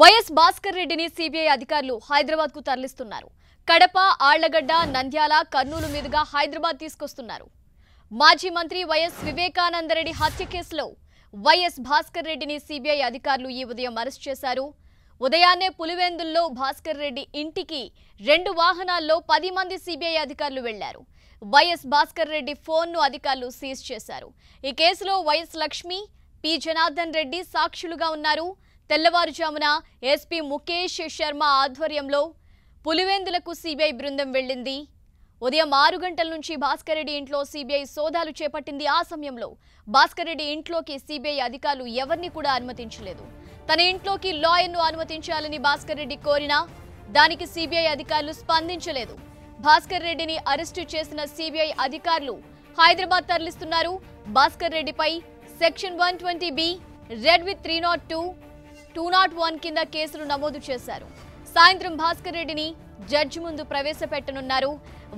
YS Bhaskar రెడ్డిని CBI అధికారులు హైదరాబాద్కు తరలిస్తున్నారు కడప ఆళ్లగడ్డ నంద్యాల కర్నూలు మీదుగా హైదరాబాద్ తీసుకొస్తున్నారు మాజీ మంత్రి వైఎస్ వివేకానందరెడ్డి హత్య కేసులో వైఎస్ భాస్కర్ రెడ్డిని సిబిఐ అధికారులు ఈ ఉదయం అరెస్ట్ చేశారు ఉదయాన్నే పులివెందుల్లో భాస్కర్ రెడ్డి ఇంటికి రెండు వాహనాల్లో పది మంది సిబిఐ అధికారులు వెళ్లారు వైఎస్ భాస్కర్ రెడ్డి ఫోన్ను అధికారులు సీజ్ చేశారు ఈ కేసులో వైఎస్ లక్ష్మి పి జనార్దన్ రెడ్డి సాక్షులుగా ఉన్నారు తెల్లవారుజామున ఎస్పీ ముఖేష్ శర్మ ఆధ్వర్యంలో పులివెందులకు సిబిఐ బృందం వెళ్లింది ఉదయం ఆరు గంటల నుంచి భాస్కర్ రెడ్డి ఇంట్లో సిబిఐ సోదాలు చేపట్టింది ఆ సమయంలో భాస్కర్ రెడ్డి ఇంట్లోకి సిబిఐ అధికారులు ఎవరిని కూడా అనుమతించలేదు తన ఇంట్లోకి లాయర్ను అనుమతించాలని భాస్కర్ రెడ్డి కోరినా దానికి సిబిఐ అధికారులు స్పందించలేదు భాస్కర్ రెడ్డిని అరెస్టు చేసిన సిబిఐ అధికారులు హైదరాబాద్ తరలిస్తున్నారు భాస్కర్ రెడ్డిపై section one twenty B read with three nought two two nought one కింద కేసులు నమోదు చేశారు సాయంత్రం భాస్కర్ రెడ్డిని జడ్జి ముందు ప్రవేశపెట్టనున్నారు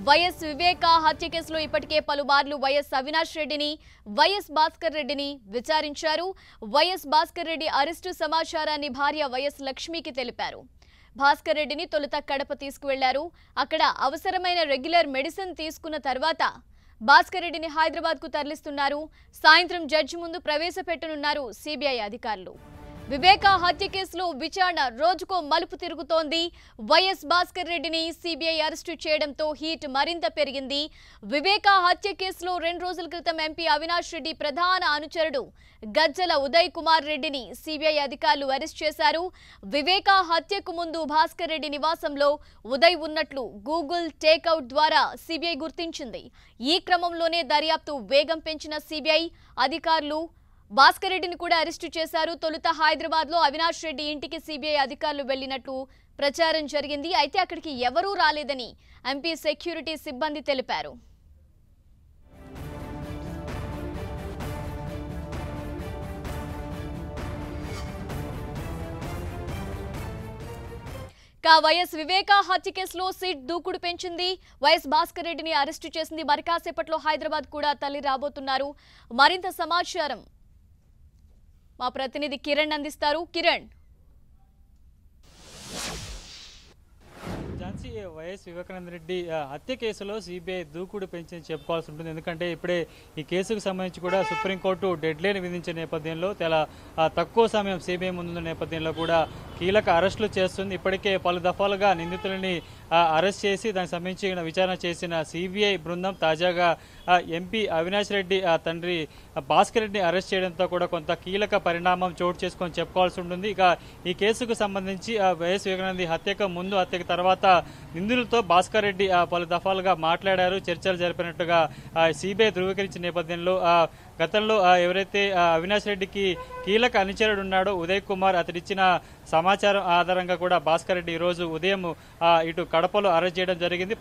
వైఎస్ వివేక హత్య కేసులో ఇప్పటికే పలుమార్లు వైఎస్ అవినాష్ రెడ్డిని వైఎస్ భాస్కర్ రెడ్డిని విచారించారు వైఎస్ భాస్కర్ రెడ్డి అరెస్టు సమాచారాన్ని భార్య వైఎస్ లక్ష్మికి తెలిపారు భాస్కర్ రెడ్డిని తొలుత కడప తీసుకువెళ్లారు అక్కడ అవసరమైన రెగ్యులర్ మెడిసిన్ తీసుకున్న తర్వాత భాస్కర్ రెడ్డిని హైదరాబాద్కు తరలిస్తున్నారు సాయంత్రం జడ్జి ముందు ప్రవేశపెట్టనున్నారు సిబిఐ అధికారులు వివేక హత్య కేసులో విచారణ రోజుకో మలుపు తిరుగుతోంది వైఎస్ భాస్కర్ రెడ్డిని సిబిఐ అరెస్టు చేయడంతో హీట్ మరింత పెరిగింది వివేక హత్య కేసులో రెండు రోజుల క్రితం ఎంపీ అవినాష్ రెడ్డి ప్రధాన అనుచరుడు గజ్జల ఉదయ్ కుమార్ రెడ్డిని సిబిఐ అధికారులు అరెస్ట్ చేశారు వివేక హత్యకు ముందు భాస్కర్ రెడ్డి నివాసంలో ఉదయ్ ఉన్నట్లు గూగుల్ టేక్అవుట్ ద్వారా సిబిఐ గుర్తించింది ఈ క్రమంలోనే దర్యాప్తు వేగం పెంచిన సిబిఐ అధికారులు భాస్కర్ రెడ్డిని కూడా అరెస్టు చేశారు తొలుత హైదరాబాద్ లో అవినాష్ రెడ్డి ఇంటికి సిబిఐ అధికారులు వెళ్లినట్టు ప్రచారం జరిగింది అయితే అక్కడికి ఎవరూ రాలేదని ఎంపీ సెక్యూరిటీ సిబ్బంది తెలిపారు వైఎస్ వివేక హత్య కేసులో సీట్ దూకుడు పెంచింది వైఎస్ భాస్కర్ రెడ్డిని అరెస్టు చేసింది మరికాసేపట్లో హైదరాబాద్ కూడా తల్లి రాబోతున్నారు మరింత సమాచారం మా ప్రతినిధి కిరణ్ అందిస్తారు కిరణ్ ఝాన్సీ వైఎస్ వివేకానంద రెడ్డి హత్య కేసులో సిబిఐ దూకుడు పెంచని చెప్పుకోవాల్సి ఉంటుంది ఎందుకంటే ఇప్పుడే ఈ కేసుకు సంబంధించి కూడా సుప్రీంకోర్టు డెడ్ లైన్ విధించిన నేపథ్యంలో చాలా తక్కువ సమయం సిబిఐ ముందున్న నేపథ్యంలో కూడా కీలక అరెస్టులు చేస్తుంది ఇప్పటికే పలు దఫాలుగా నిందితులని అరెస్ట్ చేసి దానికి సంబంధించిన విచారణ చేసిన సిబిఐ బృందం తాజాగా ఎంపీ అవినాష్ రెడ్డి తండ్రి భాస్కర్ రెడ్డిని అరెస్ట్ చేయడంతో కూడా కొంత కీలక పరిణామం చోటు చేసుకొని చెప్పుకోవాల్సి ఉంటుంది ఇక ఈ కేసుకు సంబంధించి వైఎస్ వివేకానంద హత్యకు ముందు హత్యకు తర్వాత నిందులతో భాస్కర్ రెడ్డి పలు దఫాలుగా మాట్లాడారు చర్చలు జరిపినట్టుగా సిబిఐ ధృవీకరించిన నేపథ్యంలో గతంలో ఎవరైతే అవినాష్ రెడ్డికి కీలక అనుచరుడు ఉన్నాడో ఉదయ్ కుమార్ అతడిచ్చిన సమాచారం ఆధారంగా కూడా భాస్కర్ రెడ్డి ఈరోజు ఉదయం ఇటు కడపలో అరెస్ట్ చేయడం జరిగింది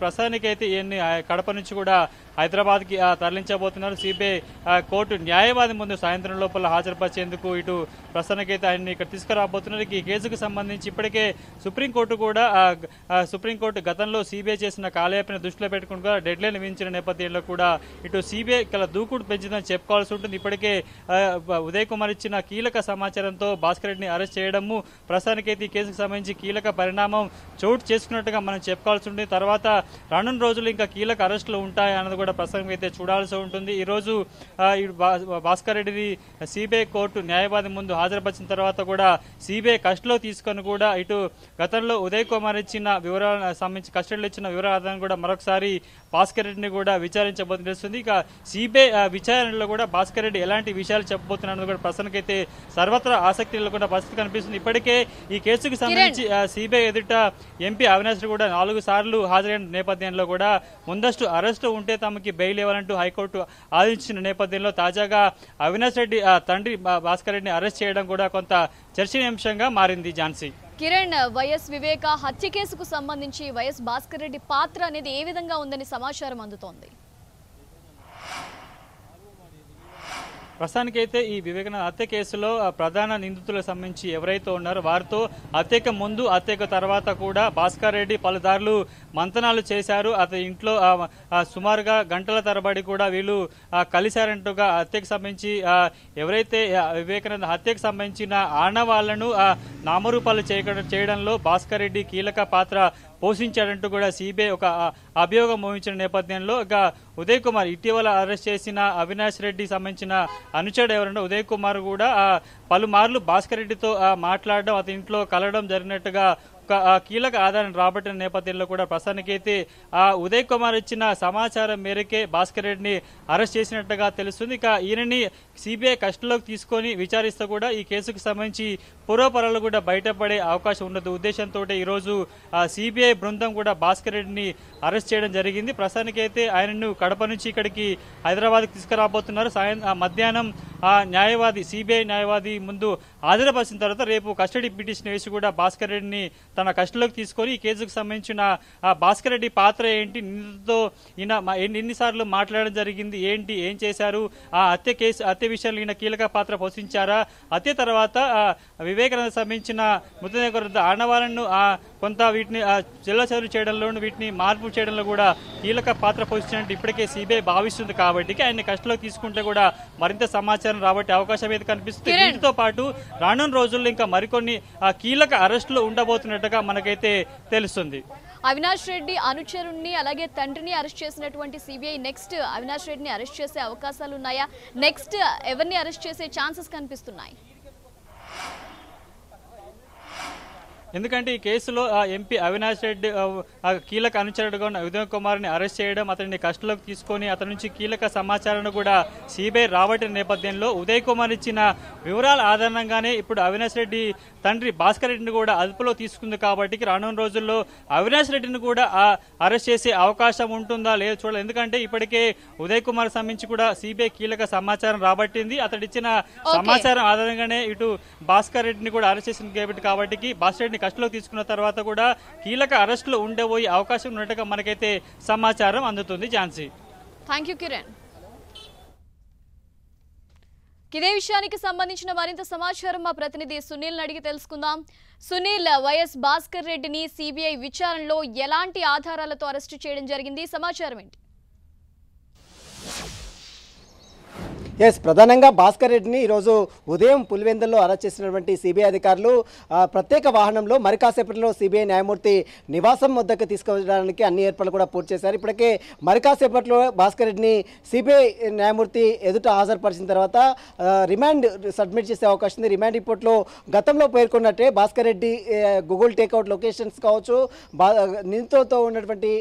అయితే ఈయన్ని కడప నుంచి కూడా హైదరాబాద్కి తరలించబోతున్నారు సిబిఐ కోర్టు న్యాయవాది ముందు సాయంత్రం లోపల హాజరుపరిచేందుకు ఇటు ప్రస్తుతానికైతే ఆయన్ని ఇక్కడ తీసుకురాబోతున్నారు ఈ కేసుకు సంబంధించి ఇప్పటికే సుప్రీంకోర్టు కూడా సుప్రీంకోర్టు గతంలో సిబిఐ చేసిన కాలయాపన దృష్టిలో పెట్టుకుని కూడా డెడ్లైన్ విధించిన నేపథ్యంలో కూడా ఇటు సిబిఐ ఇక్కడ దూకుడు పెంచిందని చెప్పుకోవాలి చూడాల్సి ఉంటుంది ఇప్పటికే ఉదయ్ కుమార్ ఇచ్చిన కీలక సమాచారంతో భాస్కర్ రెడ్డిని అరెస్ట్ చేయడము ప్రస్తుతానికైతే ఈ కేసుకు సంబంధించి కీలక పరిణామం చోటు చేసుకున్నట్టుగా మనం చెప్పుకోవాల్సి ఉంటుంది తర్వాత రానున్న రోజులు ఇంకా కీలక అరెస్టులు ఉంటాయి అన్నది కూడా ప్రస్తుతానికి అయితే చూడాల్సి ఉంటుంది ఈరోజు భాస్కర్ రెడ్డిని సిబిఐ కోర్టు న్యాయవాది ముందు హాజరుపరిచిన తర్వాత కూడా సిబిఐ కస్టడీలో తీసుకొని కూడా ఇటు గతంలో ఉదయ్ కుమార్ ఇచ్చిన వివరాల సంబంధించి కస్టడీలో ఇచ్చిన వివరాల ఆధారంగా కూడా మరొకసారి భాస్కర్ రెడ్డిని కూడా విచారించబోతుంది తెలుస్తుంది ఇక సిబిఐ విచారణలో కూడా భాస్కర్ రెడ్డి ఎలాంటి విషయాలు చెప్పబోతున్నాడు కూడా ప్రశ్నకైతే సర్వత్రా ఆసక్తి లేకుండా పరిస్థితి కనిపిస్తుంది ఇప్పటికే ఈ కేసుకు సంబంధించి సిబిఐ ఎదుట ఎంపీ అవినాష్ కూడా నాలుగు సార్లు హాజరైన నేపథ్యంలో కూడా ముందస్తు అరెస్టు ఉంటే తమకి బెయిల్ ఇవ్వాలంటూ హైకోర్టు ఆదేశించిన నేపథ్యంలో తాజాగా అవినాష్ రెడ్డి తండ్రి భాస్కర్ రెడ్డిని అరెస్ట్ చేయడం కూడా కొంత చర్చనీయాంశంగా మారింది ఝాన్సీ కిరణ్ వైఎస్ వివేక హత్య కేసుకు సంబంధించి వైఎస్ భాస్కర్ రెడ్డి పాత్ర అనేది ఏ విధంగా ఉందని సమాచారం అందుతోంది ప్రస్తుతానికైతే ఈ వివేకానంద హత్య కేసులో ప్రధాన నిందితులకు సంబంధించి ఎవరైతే ఉన్నారో వారితో హత్యకు ముందు హత్యకు తర్వాత కూడా భాస్కర్ రెడ్డి పలుదారులు మంతనాలు చేశారు అతని ఇంట్లో సుమారుగా గంటల తరబడి కూడా వీళ్ళు కలిశారంటూగా హత్యకు సంబంధించి ఎవరైతే వివేకానంద హత్యకు సంబంధించిన ఆనవాళ్లను నామరూపాలు చేయడంలో భాస్కర్ రెడ్డి కీలక పాత్ర పోషించాడంటూ కూడా సిబిఐ ఒక అభియోగం మోహించిన నేపథ్యంలో ఇక ఉదయ్ కుమార్ ఇటీవల అరెస్ట్ చేసిన అవినాష్ రెడ్డి సంబంధించిన అనుచరుడు ఎవరంటే ఉదయ్ కుమార్ కూడా పలుమార్లు భాస్కర్ రెడ్డితో మాట్లాడడం అతని ఇంట్లో కలవడం జరిగినట్టుగా కీలక ఆధారం రాబట్టిన నేపథ్యంలో కూడా ప్రస్తుతానికి అయితే ఉదయ్ కుమార్ ఇచ్చిన సమాచారం మేరకే భాస్కర్ రెడ్డిని అరెస్ట్ చేసినట్టుగా తెలుస్తుంది ఇక ఈయనని సిబిఐ కస్టడీలోకి తీసుకొని విచారిస్తూ కూడా ఈ కేసుకు సంబంధించి పురోపరాలు కూడా బయటపడే అవకాశం ఉండదు ఉద్దేశంతో ఈరోజు సిబిఐ బృందం కూడా భాస్కర్ రెడ్డిని అరెస్ట్ చేయడం జరిగింది ప్రస్తుతానికి అయితే ఆయనను కడప నుంచి ఇక్కడికి హైదరాబాద్కి తీసుకురాబోతున్నారు సాయం మధ్యాహ్నం ఆ న్యాయవాది సిబిఐ న్యాయవాది ముందు హాజరుపరిచిన తర్వాత రేపు కస్టడీ పిటిషన్ వేసి కూడా భాస్కర్ రెడ్డిని తన కస్టడీలోకి తీసుకొని ఈ కేసుకు సంబంధించిన భాస్కర్ రెడ్డి పాత్ర ఏంటి నిందితో ఈయన ఎన్నిసార్లు మాట్లాడడం జరిగింది ఏంటి ఏం చేశారు ఆ హత్య కేసు హత్య విషయాలు ఈయన కీలక పాత్ర పోషించారా హత్య తర్వాత వివేకానంద సంబంధించిన మృతదేహ ఆనవాలను కొంత వీటిని చదువు చేయడంలోనూ వీటిని మార్పు చేయడంలో కూడా కీలక పాత్ర పోషించినట్టు ఇప్పటికే సిబిఐ భావిస్తుంది కాబట్టి ఆయన్ని కష్టంలో తీసుకుంటే కూడా మరింత సమాచారం రాబట్టి అవకాశం అయితే కనిపిస్తుంది వీటితో పాటు రానున్న రోజుల్లో ఇంకా మరికొన్ని కీలక అరెస్టులు ఉండబోతున్నట్టుగా మనకైతే తెలుస్తుంది అవినాష్ రెడ్డి అనుచరుణ్ణి అలాగే తండ్రిని అరెస్ట్ చేసినటువంటి సిబిఐ నెక్స్ట్ అవినాష్ రెడ్డిని అరెస్ట్ చేసే అవకాశాలు ఉన్నాయా నెక్స్ట్ ఎవరిని అరెస్ట్ చేసే ఛాన్సెస్ కనిపిస్తున్నాయి ఎందుకంటే ఈ కేసులో ఎంపీ అవినాష్ రెడ్డి కీలక అనుచరుడుగా ఉన్న కుమార్ ని అరెస్ట్ చేయడం అతనిని కస్టడీలోకి తీసుకొని అతని నుంచి కీలక సమాచారాన్ని కూడా సిబిఐ రాబట్టిన నేపథ్యంలో ఉదయ్ కుమార్ ఇచ్చిన వివరాల ఆధారంగానే ఇప్పుడు అవినాష్ రెడ్డి తండ్రి భాస్కర్ రెడ్డిని కూడా అదుపులో తీసుకుంది కాబట్టి రానున్న రోజుల్లో అవినాష్ రెడ్డిని కూడా అరెస్ట్ చేసే అవకాశం ఉంటుందా లేదో చూడాలి ఎందుకంటే ఇప్పటికే ఉదయ్ కుమార్ సంబంధించి కూడా సిబిఐ కీలక సమాచారం రాబట్టింది అతడిచ్చిన సమాచారం ఆధారంగానే ఇటు భాస్కర్ రెడ్డిని కూడా అరెస్ట్ చేసింది కాబట్టి భాస్కర్ రెడ్డిని కస్టడీలోకి తీసుకున్న తర్వాత కూడా కీలక అరెస్టులు ఉండబోయే అవకాశం ఉన్నట్టుగా మనకైతే సమాచారం అందుతుంది ఝాన్సీ థ్యాంక్ యూ కిరణ్ ఇదే విషయానికి సంబంధించిన మరింత సమాచారం మా ప్రతినిధి సునీల్ని అడిగి తెలుసుకుందాం సునీల్ వైఎస్ భాస్కర్ రెడ్డిని సిబిఐ విచారణలో ఎలాంటి ఆధారాలతో అరెస్టు చేయడం జరిగింది సమాచారం ఏంటి ఎస్ ప్రధానంగా భాస్కర్ రెడ్డిని ఈరోజు ఉదయం పులివెందుల్లో అరెస్ట్ చేసినటువంటి సిబిఐ అధికారులు ప్రత్యేక వాహనంలో మరి కాసేపట్లో సిబిఐ న్యాయమూర్తి నివాసం వద్దకు తీసుకువెళ్ళడానికి అన్ని ఏర్పాట్లు కూడా పూర్తి చేశారు ఇప్పటికే మరి కాసేపట్లో భాస్కర్ రెడ్డిని సిబిఐ న్యాయమూర్తి ఎదుట హాజరుపరిచిన తర్వాత రిమాండ్ సబ్మిట్ చేసే అవకాశం ఉంది రిమాండ్ రిపోర్ట్లో గతంలో పేర్కొన్నట్టే Bhaskar Reddy Google takeout locations కావచ్చు నింతోతో ఉన్నటువంటి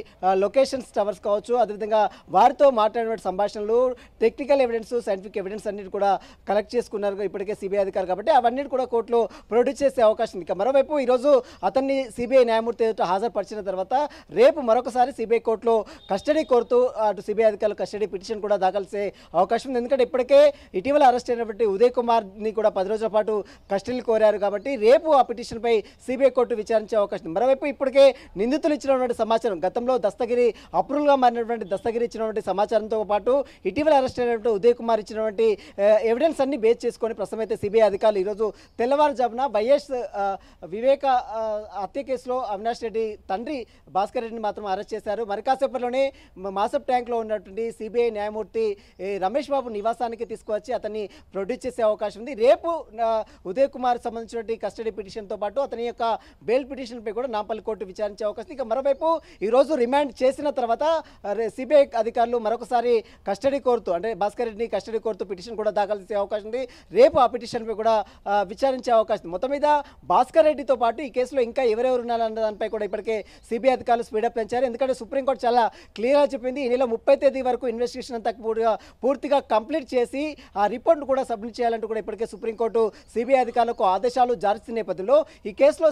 లొకేషన్స్ టవర్స్ కావచ్చు అదేవిధంగా వారితో మాట్లాడినటువంటి సంభాషణలు technical evidence scientific scientific evidence అన్నిటి కూడా కలెక్ట్ చేసుకున్నారు ఇప్పటికే సిబిఐ అధికారులు కాబట్టి అవన్నీ కూడా కోర్టులో ప్రొడ్యూస్ చేసే అవకాశం ఇంకా మరోవైపు ఈరోజు అతన్ని సిబిఐ న్యాయమూర్తి ఎదుట హాజరుపరిచిన తర్వాత రేపు మరొకసారి సిబిఐ కోర్టులో కస్టడీ కోరుతూ అటు సిబిఐ అధికారులు కస్టడీ పిటిషన్ కూడా దాఖలుసే అవకాశం ఉంది ఎందుకంటే ఇప్పటికే ఇటీవల అరెస్ట్ అయినటువంటి ఉదయ్ కుమార్ని కూడా పది రోజుల పాటు కస్టడీలు కోరారు కాబట్టి రేపు ఆ పిటిషన్పై సిబిఐ కోర్టు విచారించే అవకాశం మరోవైపు ఇప్పటికే నిందితులు ఇచ్చినటువంటి సమాచారం గతంలో దస్తగిరి అప్రూవల్గా మారినటువంటి దస్తగిరి ఇచ్చినటువంటి సమాచారంతో పాటు ఇటీవల అరెస్ట్ అయినటువంటి ఉదయ్ కుమార్ ఇచ్చిన సంబంధించినటువంటి ఎవిడెన్స్ అన్ని బేస్ చేసుకొని ప్రస్తుతం అయితే సిబిఐ అధికారులు ఈరోజు తెల్లవారుజామున వైఎస్ వివేక హత్య కేసులో అవినాష్ రెడ్డి తండ్రి భాస్కర్ రెడ్డిని మాత్రం అరెస్ట్ చేశారు మరి కాసేపట్లోనే మాసప్ ట్యాంక్లో ఉన్నటువంటి సిబిఐ న్యాయమూర్తి రమేష్ బాబు నివాసానికి తీసుకువచ్చి అతన్ని ప్రొడ్యూస్ చేసే అవకాశం ఉంది రేపు ఉదయ్ కుమార్ సంబంధించినటువంటి కస్టడీ పిటిషన్తో పాటు అతని యొక్క బెయిల్ పిటిషన్పై కూడా నాంపల్లి కోర్టు విచారించే అవకాశం ఇంకా మరోవైపు ఈరోజు రిమాండ్ చేసిన తర్వాత సిబిఐ అధికారులు మరొకసారి కస్టడీ కోరుతూ అంటే భాస్కర్ రెడ్డిని కస్టడీ కోర్టు పిటిషన్ కూడా దాఖలు చేసే అవకాశం ఉంది రేపు ఆ పిటిషన్పై కూడా విచారించే అవకాశం మొత్తం మీద భాస్కర్ రెడ్డితో పాటు ఈ కేసులో ఇంకా ఎవరెవరు ఉన్నారన్న దానిపై కూడా ఇప్పటికే సిబిఐ అధికారులు స్పీడప్ పెంచారు ఎందుకంటే సుప్రీంకోర్టు చాలా క్లియర్గా చెప్పింది ఈ నెల ముప్పై తేదీ వరకు ఇన్వెస్టిగేషన్ అంతా పూర్తిగా పూర్తిగా కంప్లీట్ చేసి ఆ రిపోర్ట్ను కూడా సబ్మిట్ చేయాలంటూ కూడా ఇప్పటికే సుప్రీంకోర్టు సిబిఐ అధికారులకు ఆదేశాలు జారీ నేపథ్యంలో ఈ కేసులో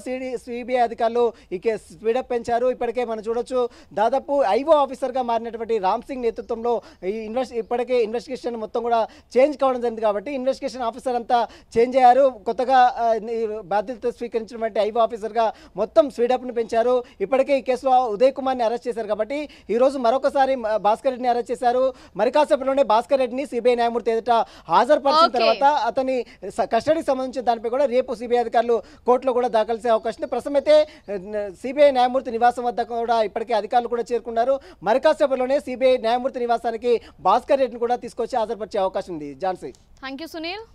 సిబిఐ అధికారులు ఈ కేసు స్పీడప్ పెంచారు ఇప్పటికే మనం చూడొచ్చు దాదాపు ఐఓ ఆఫీసర్గా మారినటువంటి రామ్ సింగ్ నేతృత్వంలో ఈ ఇన్వెస్ట్ ఇప్పటికే ఇన్వెస్టిగేషన్ మొత్తం కూడా చేంజ్ కావడం జరిగింది కాబట్టి ఇన్వెస్టిగేషన్ ఆఫీసర్ అంతా చేంజ్ అయ్యారు కొత్తగా బాధ్యత స్వీకరించినటువంటి ఐబీ ఆఫీసర్గా మొత్తం స్పీడప్ను పెంచారు ఇప్పటికే ఈ కేసులో ఉదయ్ కుమార్ని అరెస్ట్ చేశారు కాబట్టి ఈరోజు మరొకసారి భాస్కర్ రెడ్డిని అరెస్ట్ చేశారు మరి కాసేపట్లోనే భాస్కర్ రెడ్డిని సిబిఐ న్యాయమూర్తి ఎదుట హాజరుపరిచిన తర్వాత అతని కస్టడీకి సంబంధించిన దానిపై కూడా రేపు సిబిఐ అధికారులు కోర్టులో కూడా దాఖలు చేసే అవకాశం ఉంది ప్రస్తుతం అయితే సిబిఐ న్యాయమూర్తి నివాసం వద్ద కూడా ఇప్పటికే అధికారులు కూడా చేరుకున్నారు మరి కాసేపట్లోనే సిబిఐ న్యాయమూర్తి నివాసానికి భాస్కర్ రెడ్డిని కూడా తీసుకొచ్చి హాజరుపరిచే అవకాశం ఉంది ఝాన్సీ థ్యాంక్ యూ సునీల్